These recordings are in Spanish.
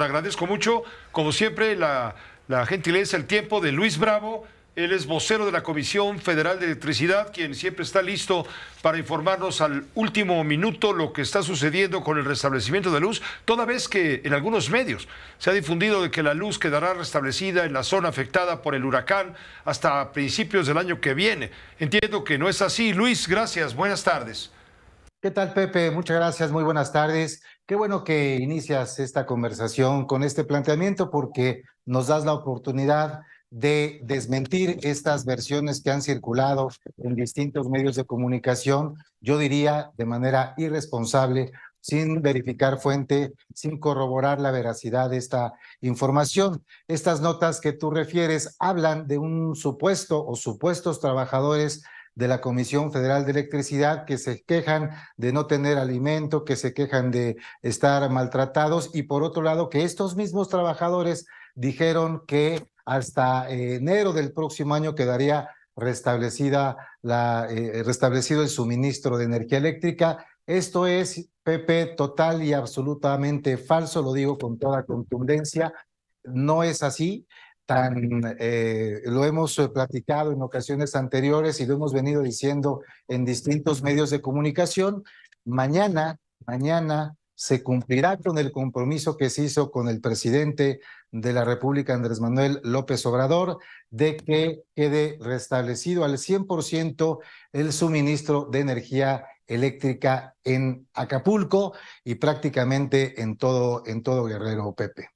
agradezco mucho, como siempre, la, la gentileza, el tiempo de Luis Bravo. Él es vocero de la Comisión Federal de Electricidad, quien siempre está listo para informarnos al último minuto lo que está sucediendo con el restablecimiento de luz, toda vez que en algunos medios se ha difundido de que la luz quedará restablecida en la zona afectada por el huracán hasta principios del año que viene. Entiendo que no es así. Luis, gracias. Buenas tardes. ¿Qué tal, Pepe? Muchas gracias, muy buenas tardes. Qué bueno que inicias esta conversación con este planteamiento porque nos das la oportunidad de desmentir estas versiones que han circulado en distintos medios de comunicación, yo diría de manera irresponsable, sin verificar fuente, sin corroborar la veracidad de esta información. Estas notas que tú refieres hablan de un supuesto o supuestos trabajadores de la Comisión Federal de Electricidad que se quejan de no tener alimento, que se quejan de estar maltratados y por otro lado que estos mismos trabajadores dijeron que hasta enero del próximo año quedaría restablecida la, eh, restablecido el suministro de energía eléctrica. Esto es, Pepe, total y absolutamente falso, lo digo con toda contundencia. No es así tan, eh, lo hemos eh, platicado en ocasiones anteriores y lo hemos venido diciendo en distintos medios de comunicación, mañana, mañana se cumplirá con el compromiso que se hizo con el presidente de la República, Andrés Manuel López Obrador, de que quede restablecido al 100% el suministro de energía eléctrica en Acapulco y prácticamente en todo, en todo Guerrero Pepe.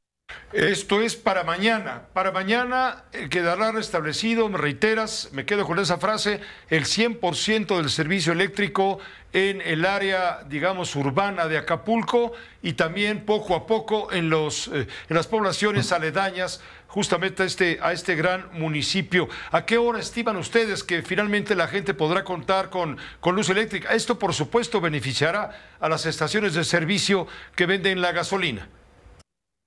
Esto es para mañana. Para mañana eh, quedará restablecido, me reiteras, me quedo con esa frase, el 100% del servicio eléctrico en el área, digamos, urbana de Acapulco y también poco a poco en, eh, las poblaciones aledañas justamente este, a este, gran municipio. ¿A qué hora estiman ustedes que finalmente la gente podrá contar con, con luz eléctrica? Esto, por supuesto, beneficiará a las estaciones de servicio que venden la gasolina.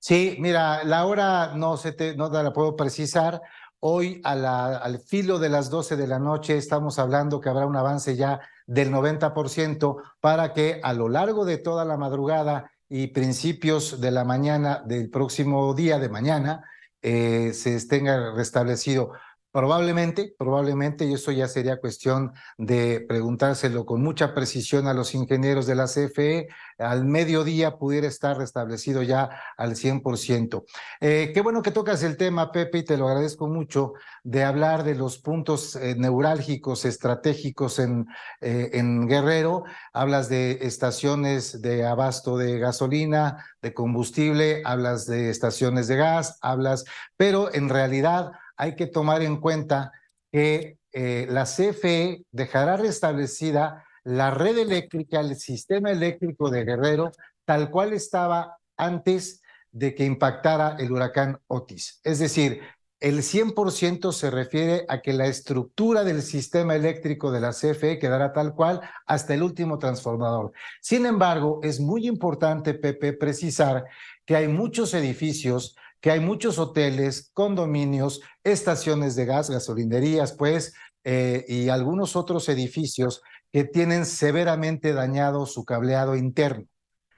Sí, mira, la hora no, se te, no la puedo precisar. Hoy a la, al filo de las 12 de la noche estamos hablando que habrá un avance ya del 90% para que a lo largo de toda la madrugada y principios de la mañana del próximo día de mañana eh, se tenga restablecido. Probablemente, probablemente, y eso ya sería cuestión de preguntárselo con mucha precisión a los ingenieros de la CFE, al mediodía pudiera estar restablecido ya al 100%. Eh, qué bueno que tocas el tema, Pepe, y te lo agradezco mucho, de hablar de los puntos eh, neurálgicos, estratégicos eh, en Guerrero. Hablas de estaciones de abasto de gasolina, de combustible, hablas de estaciones de gas, hablas, pero en realidad hay que tomar en cuenta que eh, la CFE dejará restablecida la red eléctrica, el sistema eléctrico de Guerrero, tal cual estaba antes de que impactara el huracán Otis. Es decir, el 100% se refiere a que la estructura del sistema eléctrico de la CFE quedará tal cual hasta el último transformador. Sin embargo, es muy importante, Pepe, precisar que hay muchos edificios que hay muchos hoteles, condominios, estaciones de gas, gasolinerías, pues, eh, y algunos otros edificios que tienen severamente dañado su cableado interno.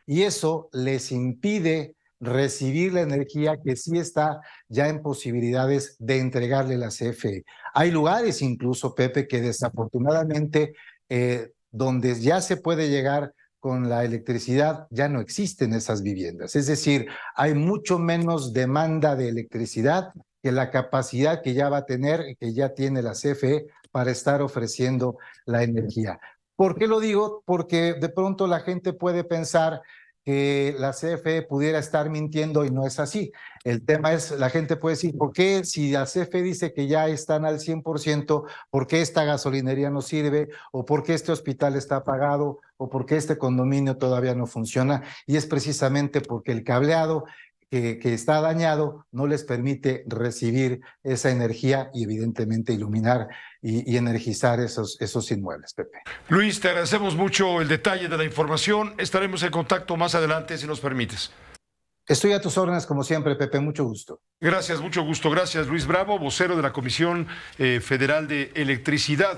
Y eso les impide recibir la energía que sí está ya en posibilidades de entregarle la CFE. Hay lugares incluso, Pepe, que desafortunadamente, eh, donde ya se puede llegar con la electricidad ya no existen esas viviendas. Es decir, hay mucho menos demanda de electricidad que la capacidad que ya va a tener, que ya tiene la CFE para estar ofreciendo la energía. ¿Por qué lo digo? Porque de pronto la gente puede pensar que la CFE pudiera estar mintiendo y no es así. El tema es, la gente puede decir, ¿por qué si la CFE dice que ya están al 100%, por qué esta gasolinería no sirve? ¿O por qué este hospital está apagado? ¿O por qué este condominio todavía no funciona? Y es precisamente porque el cableado, que, está dañado no les permite recibir esa energía y evidentemente iluminar y, energizar esos, esos inmuebles, Pepe. Luis, te agradecemos mucho el detalle de la información. Estaremos en contacto más adelante si nos permites. Estoy a tus órdenes como siempre, Pepe. Mucho gusto. Gracias, mucho gusto. Gracias, Luis Bravo, vocero de la Comisión eh, Federal de Electricidad.